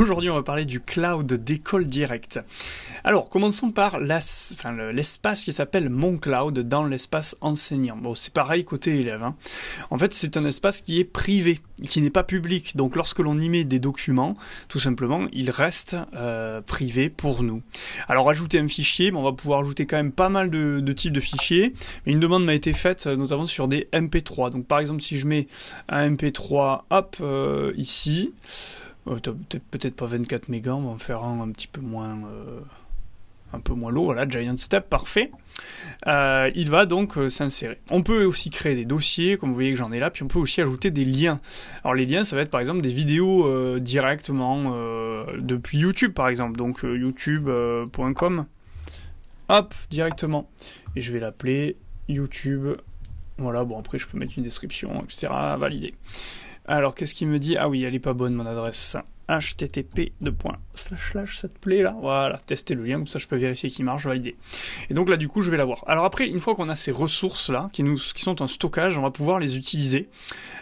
Aujourd'hui, on va parler du cloud d'école directe. Alors, commençons par l'espace qui s'appelle Mon Cloud dans l'espace enseignant. Bon, c'est pareil côté élève. Hein. En fait, c'est un espace qui est privé, qui n'est pas public. Donc, lorsque l'on y met des documents, tout simplement, il reste euh, privé pour nous. Alors, ajouter un fichier, on va pouvoir ajouter quand même pas mal de, types de fichiers. une demande m'a été faite euh, notamment sur des MP3. Donc, par exemple, si je mets un MP3, hop, euh, ici peut-être pas 24 mégas, on va en faire un un petit peu moins euh, un peu moins lourd, voilà, Giant Step, parfait. Euh, il va donc euh, s'insérer. On peut aussi créer des dossiers, comme vous voyez que j'en ai là, puis on peut aussi ajouter des liens. Alors les liens, ça va être par exemple des vidéos directement depuis YouTube, par exemple, donc youtube.com. Hop, directement. Et je vais l'appeler YouTube.com. Voilà, bon après je peux mettre une description, etc. Valider. Alors qu'est-ce qu'il me dit Ah oui, elle est pas bonne mon adresse. http ça te plaît là Voilà, tester le lien, comme ça je peux vérifier qu'il marche, valider. Et donc là du coup je vais l'avoir. Alors après, une fois qu'on a ces ressources là, qui, nous, qui sont en stockage, on va pouvoir les utiliser,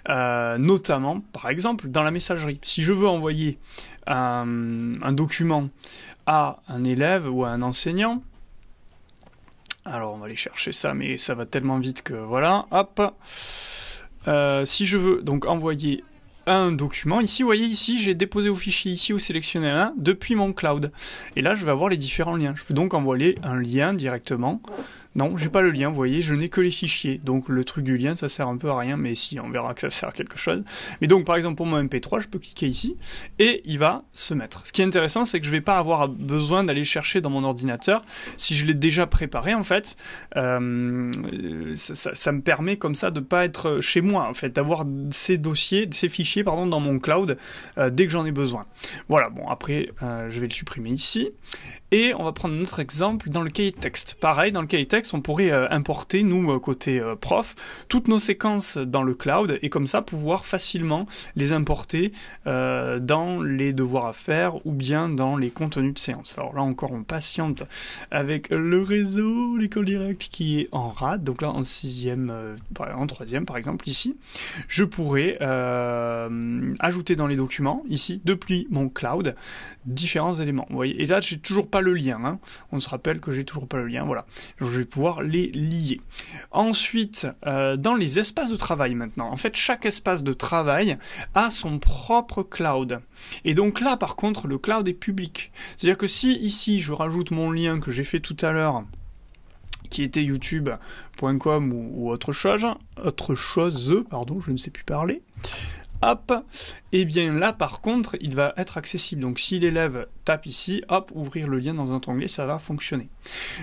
euh, notamment par exemple dans la messagerie. Si je veux envoyer un document à un élève ou à un enseignant, alors on va aller chercher ça, mais ça va tellement vite que voilà, hop. Euh, si je veux donc envoyer un document, ici vous voyez ici j'ai déposé au fichier ici ou sélectionné un hein, depuis mon cloud. Et là je vais avoir les différents liens. Je peux donc envoyer un lien directement non, j'ai pas le lien, vous voyez, je n'ai que les fichiers. Donc le truc du lien, ça sert un peu à rien, mais si, on verra que ça sert à quelque chose. Mais donc, par exemple, pour mon MP3, je peux cliquer ici et il va se mettre. Ce qui est intéressant, c'est que je vais pas avoir besoin d'aller chercher dans mon ordinateur. Si je l'ai déjà préparé, en fait, euh, ça, me permet comme ça de pas être chez moi, en fait, d'avoir ces dossiers, ces fichiers, pardon, dans mon cloud euh, dès que j'en ai besoin. Voilà, bon, après, euh, je vais le supprimer ici. Et on va prendre un autre exemple dans le cahier texte. Pareil, dans le cahier texte, on pourrait euh, importer, nous, euh, côté euh, prof, toutes nos séquences dans le cloud et comme ça pouvoir facilement les importer dans les devoirs à faire ou bien dans les contenus de séance. Alors là encore, on patiente avec le réseau, l'école directe qui est en rade. Donc là, en sixième, en troisième par exemple, ici, je pourrais ajouter dans les documents, ici, depuis mon cloud, différents éléments. voyez et là, j'ai toujours pas le lien. Hein. On se rappelle que j'ai toujours pas le lien. Voilà. Je vais pouvoir les lier. Ensuite, euh, dans les espaces de travail maintenant, en fait, chaque espace de travail a son propre cloud. Et donc là, par contre, le cloud est public. C'est-à-dire que si ici, je rajoute mon lien que j'ai fait tout à l'heure, qui était youtube.com ou, ou, autre chose, autre chose, pardon, je ne sais plus parler hop, et eh bien là par contre, il va être accessible. Donc si l'élève tape ici, hop, ouvrir le lien dans un onglet, ça va fonctionner.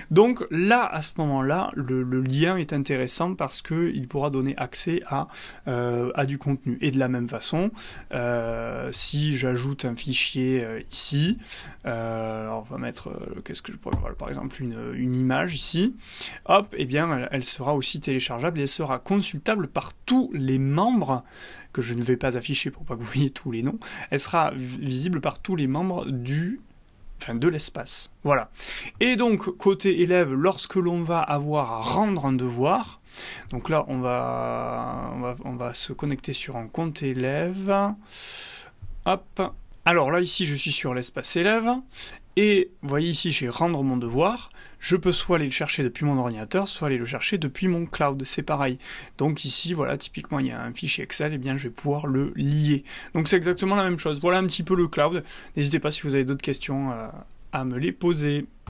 Donc là, à ce moment-là, le, lien est intéressant parce qu'il pourra donner accès euh, à, du contenu. Et de la même façon, euh, si j'ajoute un fichier euh, ici, alors on va mettre, qu'est-ce que je pourrais par exemple, une, image ici, hop, et eh bien elle, elle sera aussi téléchargeable et elle sera consultable par tous les membres que je ne vais pas affichée pour pas que vous voyez tous les noms, elle sera visible par tous les membres du enfin de l'espace. Voilà. Et donc côté élève, lorsque l'on va avoir à rendre un devoir, donc là on va on va, on va se connecter sur un compte élève. Hop, alors là, ici, je suis sur l'espace élève. Et vous voyez ici, j'ai rendre mon devoir. Je peux soit aller le chercher depuis mon ordinateur, soit aller le chercher depuis mon cloud. C'est pareil. Donc ici, voilà, typiquement, il y a un fichier Excel. Et eh bien, je vais pouvoir le lier. Donc c'est exactement la même chose. Voilà un petit peu le cloud. N'hésitez pas si vous avez d'autres questions euh, à me les poser.